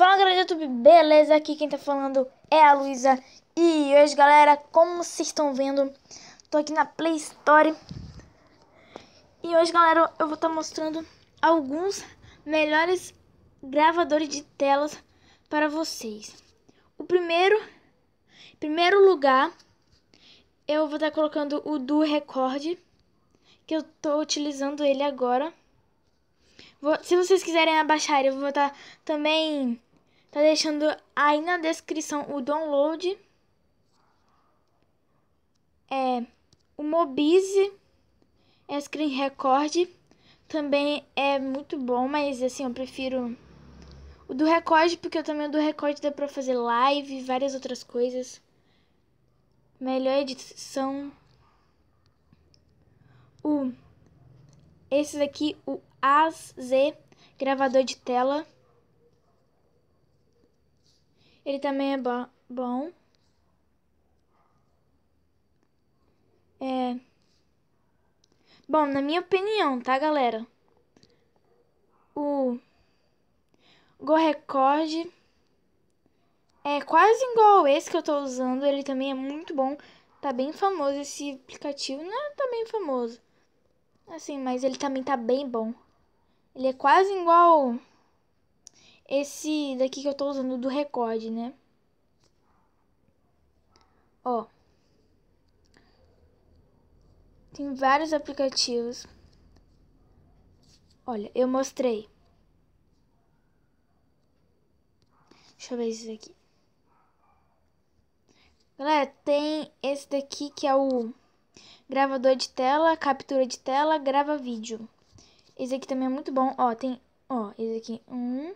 Fala galera do YouTube, beleza? Aqui quem tá falando é a Luísa E hoje galera, como vocês estão vendo Tô aqui na Play Store E hoje galera, eu vou estar tá mostrando alguns melhores gravadores de telas para vocês O primeiro, primeiro lugar Eu vou estar tá colocando o do Record Que eu tô utilizando ele agora se vocês quiserem abaixar, eu vou botar tá também Tá deixando aí na descrição o download. É o Mobize é Screen Record. Também é muito bom, mas assim, eu prefiro o do Record, porque eu também o do Record dá pra fazer live e várias outras coisas. Melhor edição. O. Esse daqui, o AZ, gravador de tela. Ele também é bo bom. É. Bom, na minha opinião, tá, galera? O Go Record é quase igual esse que eu tô usando. Ele também é muito bom. Tá bem famoso esse aplicativo. Não é tá bem famoso. Assim, mas ele também tá bem bom. Ele é quase igual esse daqui que eu tô usando do Record, né? Ó. Tem vários aplicativos. Olha, eu mostrei. Deixa eu ver esse daqui. Galera, tem esse daqui que é o gravador de tela, captura de tela, grava vídeo. Esse aqui também é muito bom. Ó, tem... Ó, esse aqui. Um...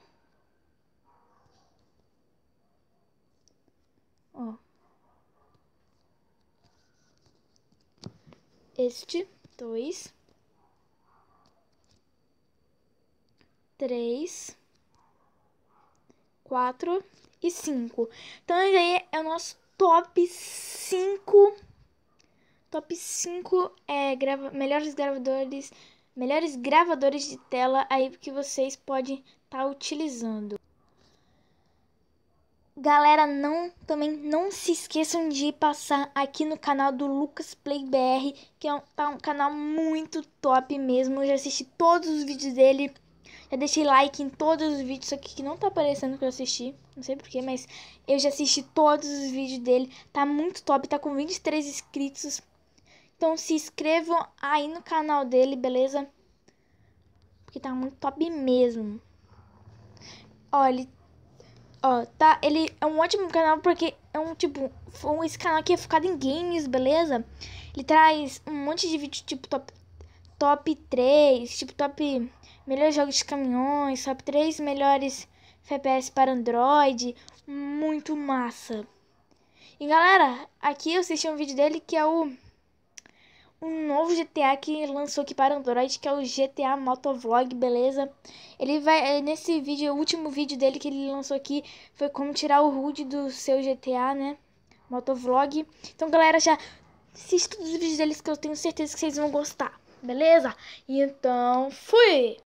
este, dois, três, quatro e cinco. Então, esse aí é o nosso top cinco, top cinco é, grava, melhores gravadores, melhores gravadores de tela aí que vocês podem estar tá utilizando. Galera, não também não se esqueçam de passar aqui no canal do Lucas Play BR, que é um, tá um canal muito top mesmo. Eu já assisti todos os vídeos dele. Já deixei like em todos os vídeos aqui que não tá aparecendo que eu assisti, não sei porquê, mas eu já assisti todos os vídeos dele. Tá muito top, tá com 23 inscritos. Então se inscrevam aí no canal dele, beleza? Porque tá muito top mesmo. Olha, Ó, tá? Ele é um ótimo canal porque é um tipo. Um, esse canal aqui é focado em games, beleza? Ele traz um monte de vídeo tipo top, top 3, tipo top. Melhores jogos de caminhões, top 3 melhores FPS para Android. Muito massa. E galera, aqui eu assisti um vídeo dele que é o um novo GTA que lançou aqui para Android, que é o GTA Motovlog, beleza? Ele vai é, nesse vídeo, o último vídeo dele que ele lançou aqui foi como tirar o HUD do seu GTA, né? Motovlog. Então, galera, já assista todos os vídeos deles que eu tenho certeza que vocês vão gostar, beleza? Então, fui!